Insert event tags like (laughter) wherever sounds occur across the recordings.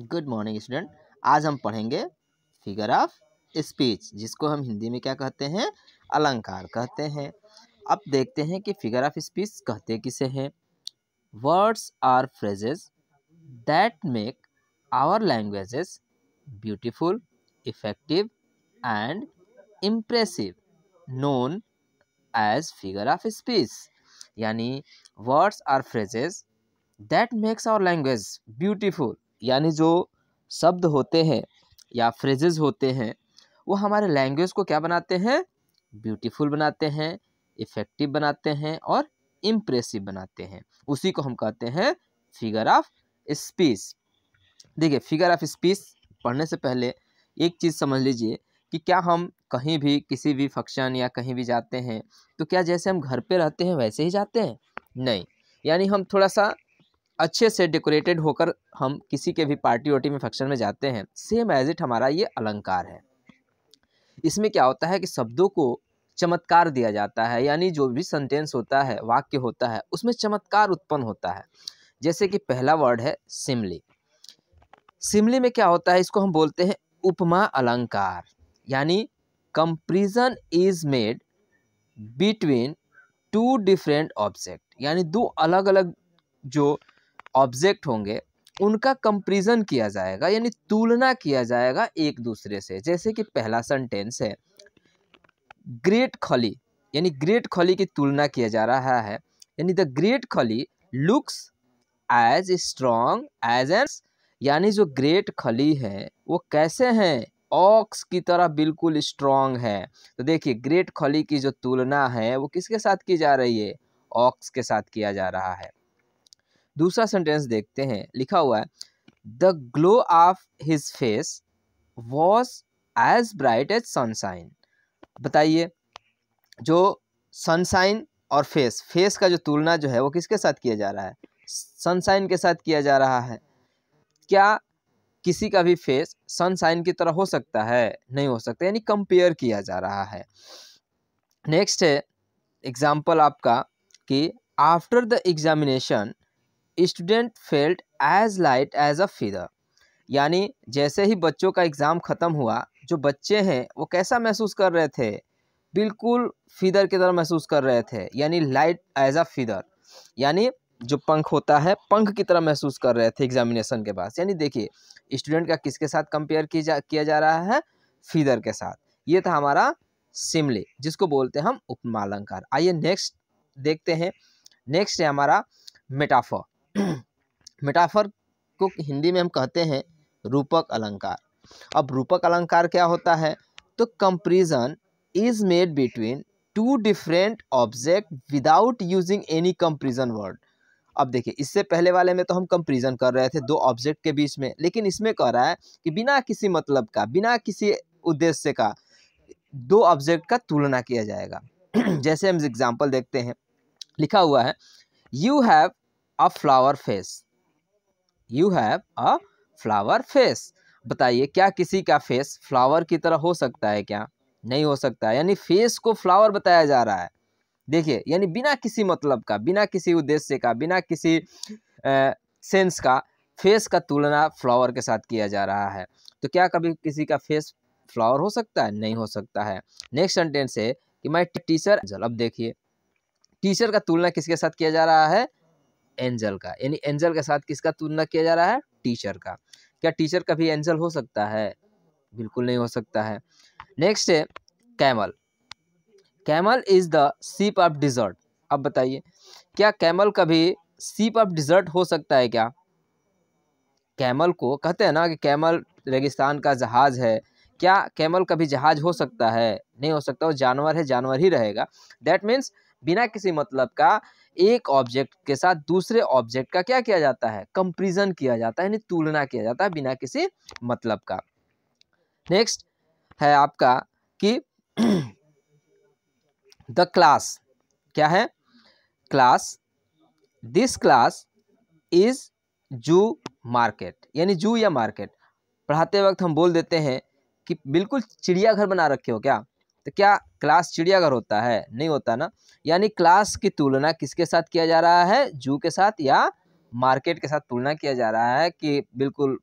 good morning student आज हम पढ़ेंगे फिगर ऑफ स्पीच जिसको हम हिंदी में क्या कहते हैं अलंकार कहते हैं अब देखते हैं कि फिगर ऑफ स्पीच कहते किसे हैं words or phrases that make our languages beautiful effective and impressive known as figure of speech यानी words or phrases that makes our language beautiful यानी जो शब्द होते हैं या फ्रेजेज होते हैं वो हमारे लैंग्वेज को क्या बनाते हैं ब्यूटीफुल बनाते हैं इफ़ेक्टिव बनाते हैं और इम्प्रेसिव बनाते हैं उसी को हम कहते हैं फिगर ऑफ स्पीच देखिए फिगर ऑफ स्पीच पढ़ने से पहले एक चीज़ समझ लीजिए कि क्या हम कहीं भी किसी भी फंक्शन या कहीं भी जाते हैं तो क्या जैसे हम घर पे रहते हैं वैसे ही जाते हैं नहीं यानी हम थोड़ा सा अच्छे से डेकोरेटेड होकर हम किसी के भी पार्टी वार्टी में फंक्शन में जाते हैं सेम एज इट हमारा ये अलंकार है इसमें क्या होता है कि शब्दों को चमत्कार दिया जाता है यानी जो भी सेंटेंस होता है वाक्य होता है उसमें चमत्कार उत्पन्न होता है जैसे कि पहला वर्ड है सिमली सिमली में क्या होता है इसको हम बोलते हैं उपमा अलंकार यानी comparison is made between two different object यानी दो अलग अलग जो ऑब्जेक्ट होंगे उनका कंपेरिजन किया जाएगा यानी तुलना किया जाएगा एक दूसरे से जैसे कि पहला सेंटेंस है ग्रेट खली यानी ग्रेट खली की तुलना किया जा रहा है यानी the great Khali looks as strong as an यानी जो ग्रेट खली है वो कैसे हैं ऑक्स की तरह बिल्कुल स्ट्रॉन्ग है तो देखिए ग्रेट खली की जो तुलना है वो किसके साथ की जा रही है ऑक्स के साथ किया जा रहा है दूसरा सेंटेंस देखते हैं लिखा हुआ है the glow of his face was as bright as sunshine बताइए जो सनसाइन और फेस फेस का जो तुलना जो है वो किसके साथ किया जा रहा है सनसाइन के साथ किया जा रहा है क्या किसी का भी फेस सनसाइन की तरह हो सकता है नहीं हो सकता यानी कंपेयर किया जा रहा है नेक्स्ट है एग्जाम्पल आपका कि after the examination student felt as light as a feather यानी जैसे ही बच्चों का एग्ज़ाम ख़त्म हुआ जो बच्चे हैं वो कैसा महसूस कर रहे थे बिल्कुल फिदर की तरह महसूस कर रहे थे यानी लाइट एज अ फिदर यानी जो पंख होता है पंख की तरह महसूस कर रहे थे एग्जामिनेशन के बाद यानी देखिए स्टूडेंट का किसके साथ कंपेयर किया जा किया जा रहा है फिदर के साथ ये था हमारा सिमले जिसको बोलते हैं हम उपमालंकार आइए नेक्स्ट देखते हैं नेक्स्ट है हमारा मेटाफर (clears throat) मेटाफर को हिंदी में हम कहते हैं रूपक अलंकार अब रूपक अलंकार क्या होता है तो comparison is made between two different object without using any comparison word अब देखिए इससे पहले वाले में तो हम कंपेरिजन कर रहे थे दो ऑब्जेक्ट के बीच में लेकिन इसमें कह रहा है कि बिना किसी मतलब का बिना किसी उद्देश्य का दो ऑब्जेक्ट का तुलना किया जाएगा (clears throat) जैसे हम एग्जाम्पल देखते हैं लिखा हुआ है you have a flower face you have a flower face बताइए क्या किसी का फेस फ्लावर की तरह हो सकता है क्या नहीं हो सकता यानी फेस को फ्लावर बताया जा रहा है देखिए यानी बिना किसी मतलब का बिना किसी उद्देश्य का बिना किसी आ, सेंस का फेस का तुलना फ्लावर के साथ किया जा रहा है तो क्या कभी किसी का फेस फ्लावर हो सकता है नहीं हो सकता है नेक्स्ट सेंटेंस है कि माई टीचर अब देखिए टीचर का तुलना किसके साथ किया जा रहा है एंजल का यानी एंजल के साथ किसका तुलना किया जा रहा है टीचर का क्या टीचर कभी एंजल हो सकता है बिल्कुल नहीं हो सकता है नेक्स्ट है camel camel is the ship of desert अब बताइए क्या कैमल कभी सीप ऑफ डिज़र्ट हो सकता है क्या कैमल को कहते हैं ना कि कैमल रेगिस्तान का जहाज़ है क्या कैमल कभी जहाज़ हो सकता है नहीं हो सकता वो जानवर है जानवर ही रहेगा दैट मीन्स बिना किसी मतलब का एक ऑब्जेक्ट के साथ दूसरे ऑब्जेक्ट का क्या किया जाता है कंपेरिजन किया जाता है यानी तुलना किया जाता है बिना किसी मतलब का नेक्स्ट है आपका कि द (clears throat) क्लास क्या है class this class is zoo market यानी जू या मार्केट पढ़ाते वक्त हम बोल देते हैं कि बिल्कुल चिड़ियाघर बना रखे हो क्या तो क्या क्लास चिड़ियाघर होता है नहीं होता ना यानी क्लास की तुलना किसके साथ किया जा रहा है जू के साथ या मार्केट के साथ तुलना किया जा रहा है कि बिल्कुल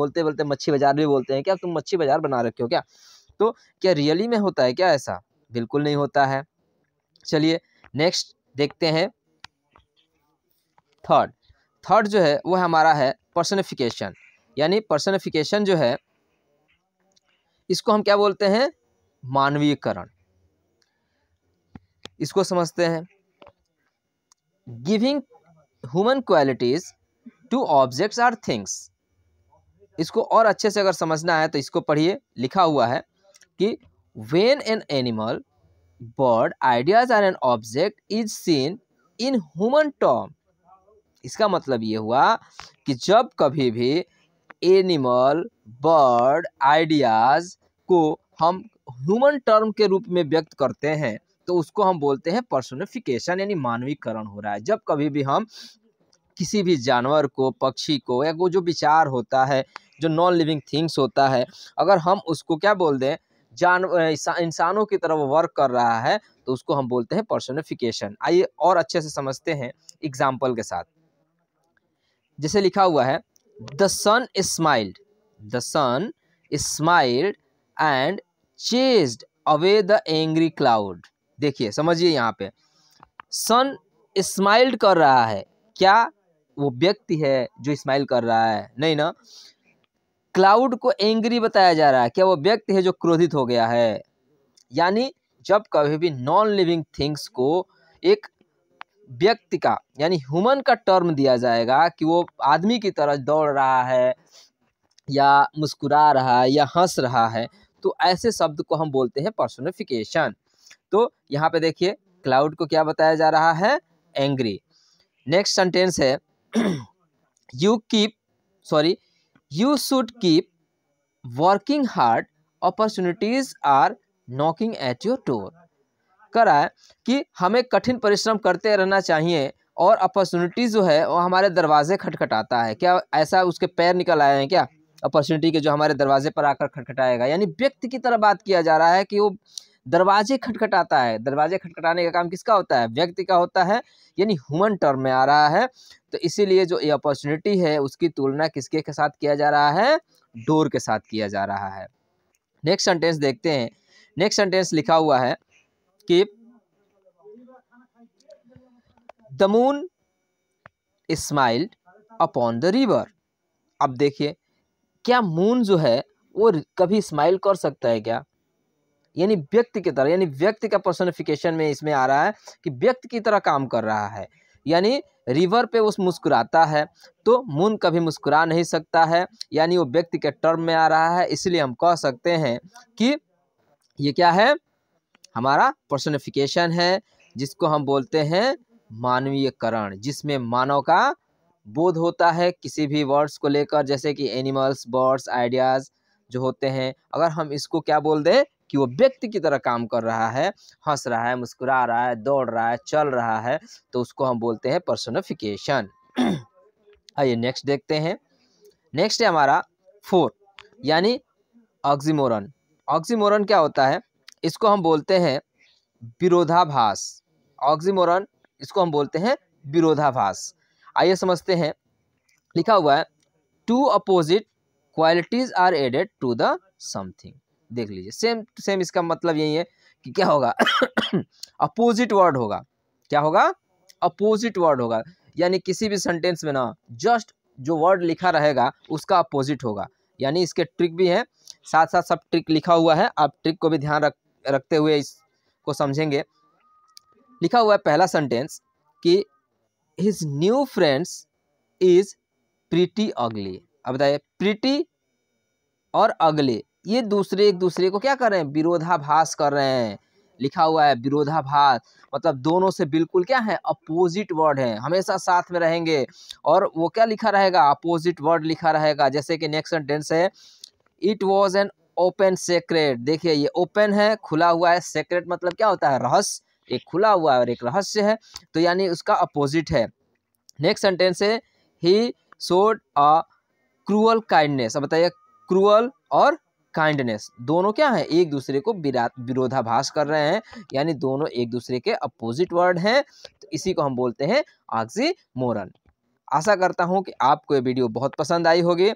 बोलते बोलते मच्छी बाजार भी बोलते हैं क्या तुम मच्छी बाजार बना रखे हो क्या तो क्या रियली में होता है क्या ऐसा बिल्कुल नहीं होता है चलिए नेक्स्ट देखते हैं थर्ड थर्ड जो है वो हमारा है पर्सनिफिकेशन यानी पर्सनिफिकेशन जो है इसको हम क्या बोलते हैं मानवीयकरण इसको समझते हैं giving human qualities to objects or things इसको और अच्छे से अगर समझना है तो इसको पढ़िए लिखा हुआ है कि when an animal bird ideas or an object is seen in human term इसका मतलब ये हुआ कि जब कभी भी एनिमल बर्ड आइडियाज़ को हम ह्यूमन टर्म के रूप में व्यक्त करते हैं तो उसको हम बोलते हैं पर्सोनिफिकेशन यानी मानवीकरण हो रहा है जब कभी भी हम किसी भी जानवर को पक्षी को या वो जो विचार होता है जो नॉन लिविंग थिंग्स होता है अगर हम उसको क्या बोल दें जान इंसानों की तरफ वर्क कर रहा है तो उसको हम बोलते हैं पर्सोनिफिकेशन आइए और अच्छे से समझते हैं एग्जाम्पल के साथ जैसे लिखा हुआ है the sun smiled the sun smiled and chased away the angry cloud देखिए समझिए यहाँ पे सन स्माइल्ड कर रहा है क्या वो व्यक्ति है जो स्माइल कर रहा है नहीं ना क्लाउड को एंग्री बताया जा रहा है क्या वो व्यक्ति है जो क्रोधित हो गया है यानी जब कभी भी नॉन लिविंग थिंग्स को एक व्यक्ति का यानी ह्यूमन का टर्म दिया जाएगा कि वो आदमी की तरह दौड़ रहा है या मुस्कुरा रहा है या हंस रहा है तो ऐसे शब्द को हम बोलते हैं पर्सोनिफिकेशन तो यहाँ पे देखिए क्लाउड को क्या बताया जा रहा है एंग्री नेक्स्ट सेंटेंस है you keep sorry you should keep working hard opportunities are knocking at your door करा है कि हमें कठिन परिश्रम करते रहना चाहिए और अपॉर्चुनिटीज़ जो है वो हमारे दरवाजे खटखटाता है क्या ऐसा उसके पैर निकल आए हैं क्या अपॉर्चुनिटी के जो हमारे दरवाजे पर आकर खटखटाएगा यानी व्यक्ति की तरह बात किया जा रहा है कि वो दरवाजे खटखटाता है दरवाजे खटखटाने का काम किसका होता है व्यक्ति का होता है यानी ह्यूमन टर्म में आ रहा है तो इसीलिए जो ये अपॉर्चुनिटी है उसकी तुलना किसके के साथ किया जा रहा है डोर के साथ किया जा रहा है नेक्स्ट सेंटेंस देखते हैं नेक्स्ट सेंटेंस लिखा हुआ है कि the moon smiled upon the river अब देखिए क्या मून जो है वो कभी स्माइल कर सकता है क्या यानी व्यक्ति की तरह यानी व्यक्ति का पर्सनिफिकेशन में इसमें आ रहा है कि व्यक्ति की तरह काम कर रहा है यानी रिवर पे उस मुस्कुराता है तो मून कभी मुस्कुरा नहीं सकता है यानी वो व्यक्ति के टर्म में आ रहा है इसलिए हम कह सकते हैं कि ये क्या है हमारा पर्सनिफिकेशन है जिसको हम बोलते हैं मानवीयकरण जिसमें मानव का बोध होता है किसी भी वर्ड्स को लेकर जैसे कि एनिमल्स बर्ड्स आइडियाज़ जो होते हैं अगर हम इसको क्या बोल दें कि वो व्यक्ति की तरह काम कर रहा है हंस रहा है मुस्कुरा रहा है दौड़ रहा है चल रहा है तो उसको हम बोलते हैं पर्सोनिफिकेशन (clears throat) आइए नेक्स्ट देखते हैं नेक्स्ट है हमारा फोर यानी ऑक्सीमोरन ऑक्सीमोरन क्या होता है इसको हम बोलते हैं विरोधाभास ऑक्सीमोरन इसको हम बोलते हैं विरोधाभास आइए समझते हैं लिखा हुआ है two opposite qualities are added to the something देख लीजिए सेम सेम इसका मतलब यही है कि क्या होगा अपोजिट (coughs) वर्ड होगा क्या होगा अपोजिट वर्ड होगा यानी किसी भी सेंटेंस में ना जस्ट जो वर्ड लिखा रहेगा उसका अपोजिट होगा यानी इसके ट्रिक भी हैं साथ साथ सब ट्रिक लिखा हुआ है आप ट्रिक को भी ध्यान रख रखते हुए इसको समझेंगे लिखा हुआ है पहला सेंटेंस कि his new friends is pretty ugly अब बताइए प्रिटी और अगले ये दूसरे एक दूसरे को क्या कर रहे हैं विरोधाभास कर रहे हैं लिखा हुआ है विरोधाभास मतलब दोनों से बिल्कुल क्या है अपोजिट वर्ड है हमेशा साथ में रहेंगे और वो क्या लिखा रहेगा अपोजिट वर्ड लिखा रहेगा जैसे कि नेक्स्ट सेंटेंस है it was an open secret देखिए ये ओपन है खुला हुआ है सेक्रेट मतलब क्या होता है रहस्य एक खुला हुआ और एक रहस्य है तो यानी उसका अपोजिट है नेक्स्ट सेंटेंस है he showed a cruel kindness अब बताइए क्रूअल और काइंडनेस दोनों क्या हैं एक दूसरे को विरोधाभास कर रहे हैं यानी दोनों एक दूसरे के अपोजिट वर्ड हैं तो इसी को हम बोलते हैं आगजी मोरल आशा करता हूँ कि आपको ये वीडियो बहुत पसंद आई होगी